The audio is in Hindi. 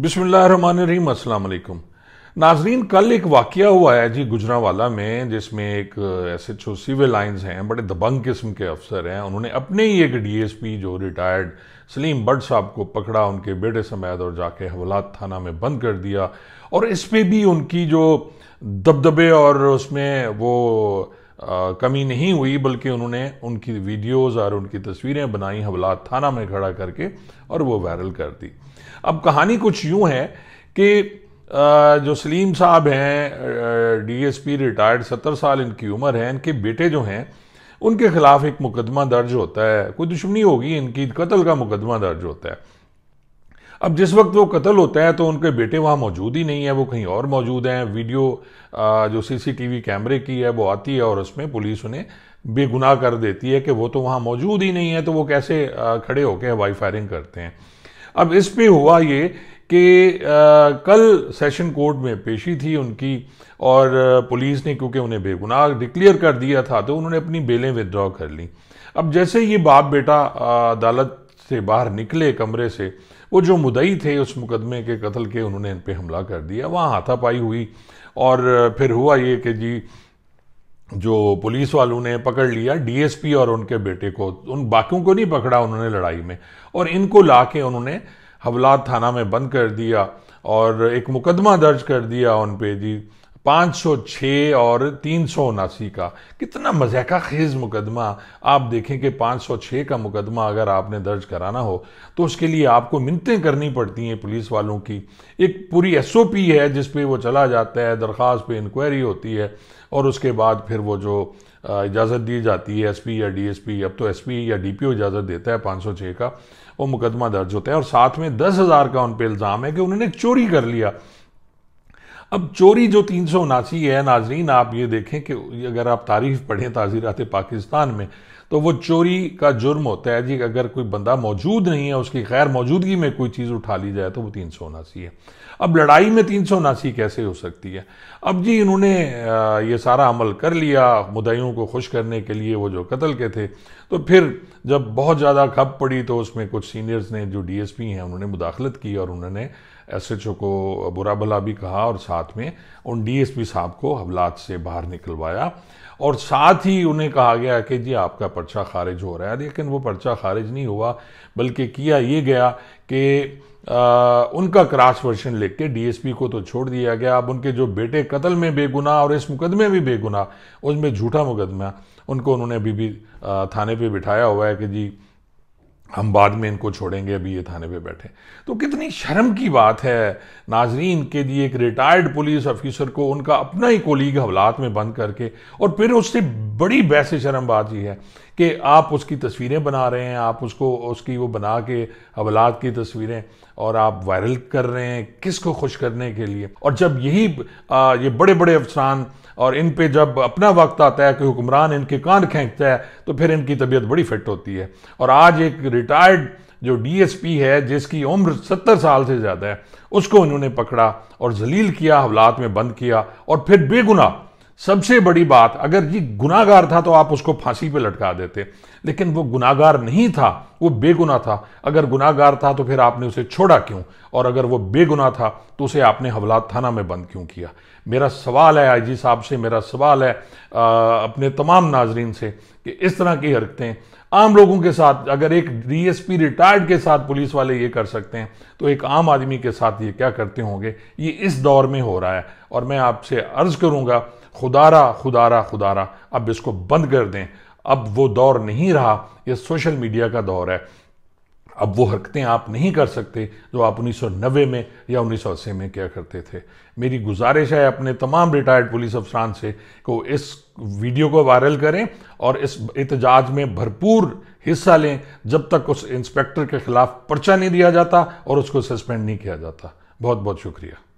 बिसमीम अल्लाम नाजरीन कल एक वाक़ हुआ है जी गुजरावाला में जिसमें एक S H O civil lines हैं बड़े दबंग किस्म के अफसर हैं उन्होंने अपने ही एक डी एस पी जो रिटायर्ड सलीम बट साहब को पकड़ा उनके बेटे समेत और जाके हवलात थाना में बंद कर दिया और इस पर भी उनकी जो दबदबे और उसमें वो कमी नहीं हुई बल्कि उन्होंने उनकी वीडियोस और उनकी तस्वीरें बनाई हवलात थाना में खड़ा करके और वो वायरल कर दी अब कहानी कुछ यूं है कि जो सलीम साहब हैं डीएसपी रिटायर्ड सत्तर साल इनकी उम्र है इनके बेटे जो हैं उनके खिलाफ एक मुकदमा दर्ज होता है कोई दुश्मनी होगी इनकी कत्ल का मुकदमा दर्ज होता है अब जिस वक्त वो कत्ल होता है तो उनके बेटे वहाँ मौजूद ही नहीं है वो कहीं और मौजूद हैं वीडियो जो सीसीटीवी कैमरे की है वो आती है और उसमें पुलिस उन्हें बेगुनाह कर देती है कि वो तो वहाँ मौजूद ही नहीं है तो वो कैसे खड़े होकर हवाई फायरिंग करते हैं अब इस पे हुआ ये कि कल सेशन कोर्ट में पेशी थी उनकी और पुलिस ने क्योंकि उन्हें बेगुनाह डिक्लेयर कर दिया था तो उन्होंने अपनी बेलें विदड्रॉ कर ली अब जैसे ये बाप बेटा अदालत से बाहर निकले कमरे से वो जो मुदई थे उस मुकदमे के कत्ल के उन्होंने इन पर हमला कर दिया वहाँ हाथापाई हुई और फिर हुआ ये कि जी जो पुलिस वालों ने पकड़ लिया डीएसपी और उनके बेटे को उन बाकियों को नहीं पकड़ा उन्होंने लड़ाई में और इनको ला के उन्होंने हवलात थाना में बंद कर दिया और एक मुकदमा दर्ज कर दिया उन पर जी पाँच सौ छः और तीन सौ उनासी का कितना मजाका खेज मुकदमा आप देखें कि पाँच सौ छः का मुकदमा अगर आपने दर्ज कराना हो तो उसके लिए आपको मिनतें करनी पड़ती हैं पुलिस वालों की एक पूरी एस ओ पी है जिस पे वो चला जाता है दरख्वास पे इंक्वायरी होती है और उसके बाद फिर वो जो इजाज़त दी जाती है एसपी या डीएसपी अब तो एसपी या डीपीओ इजाज़त देता है 506 का वो मुकदमा दर्ज होता है और साथ में दस हज़ार का उन पर इल्ज़ाम है कि उन्होंने चोरी कर लिया अब चोरी जो तीन सौ उनासी है नाजरीन आप ये देखें कि अगर आप तारीफ पढ़ें रात पाकिस्तान में तो वो चोरी का जुर्म होता है जी अगर कोई बंदा मौजूद नहीं है उसकी गैर मौजूदगी में कोई चीज़ उठा ली जाए तो वो तीन सौ उनासी है अब लड़ाई में तीन सौ उनासी कैसे हो सकती है अब जी इन्होंने ये सारा अमल कर लिया मुदयों को खुश करने के लिए वो जो कत्ल के थे तो फिर जब बहुत ज़्यादा खप पड़ी तो उसमें कुछ सीनियर्स ने जो डी एस पी हैं उन्होंने मुदाखलत की और उन्होंने एस एच ओ को बुरा भला भी कहा और साथ में उन डी एस पी साहब को हवलात से बाहर निकलवाया और साथ ही उन्हें कहा गया कि जी आपका पर्चा खारिज हो रहा है लेकिन वो पर्चा खारिज नहीं हुआ बल्कि किया ये गया कि उनका क्रास वर्शन लिख के डीएसपी को तो छोड़ दिया गया अब उनके जो बेटे कत्ल में बेगुनाह और इस मुकदमे में बेगुनाह उसमें झूठा मुकदमा उनको उन्होंने अभी भी थाने पे बिठाया हुआ है कि जी हम बाद में इनको छोड़ेंगे अभी ये थाने पे बैठे तो कितनी शर्म की बात है नाजरीन के लिए एक रिटायर्ड पुलिस ऑफिसर को उनका अपना ही कोलीग हवलात में बंद करके और फिर उससे बड़ी बैसे शर्म बात यह है कि आप उसकी तस्वीरें बना रहे हैं आप उसको उसकी वो बना के हवलात की तस्वीरें और आप वायरल कर रहे हैं किसको खुश करने के लिए और जब यही आ, ये बड़े बड़े अफसरान और इन पे जब अपना वक्त आता है कि हुक्मरान इनके कान खेंकता है तो फिर इनकी तबीयत बड़ी फिट होती है और आज एक रिटायर्ड जो डीएसपी है जिसकी उम्र सत्तर साल से ज़्यादा है उसको इन्होंने पकड़ा और जलील किया हवलात में बंद किया और फिर बेगुना सबसे बड़ी बात अगर ये गुनागार था तो आप उसको फांसी पे लटका देते लेकिन वो गुनागार नहीं था वो बेगुना था अगर गुनागार था तो फिर आपने उसे छोड़ा क्यों और अगर वो बेगुना था तो उसे आपने हवलात थाना में बंद क्यों किया मेरा सवाल है जी साहब से मेरा सवाल है आ, अपने तमाम नाजरीन से कि इस तरह की हरकतें आम लोगों के साथ अगर एक डीएसपी रिटायर्ड के साथ पुलिस वाले ये कर सकते हैं तो एक आम आदमी के साथ ये क्या करते होंगे ये इस दौर में हो रहा है और मैं आपसे अर्ज़ करूँगा खुदारा खुदारा खुदारा अब इसको बंद कर दें अब वो दौर नहीं रहा ये सोशल मीडिया का दौर है अब वो हरकतें आप नहीं कर सकते जो आप उन्नीस में या उन्नीस में क्या करते थे मेरी गुजारिश है अपने तमाम रिटायर्ड पुलिस अफसरान से को इस वीडियो को वायरल करें और इस एहतजाज में भरपूर हिस्सा लें जब तक उस इंस्पेक्टर के खिलाफ पर्चा नहीं दिया जाता और उसको सस्पेंड नहीं किया जाता बहुत बहुत शुक्रिया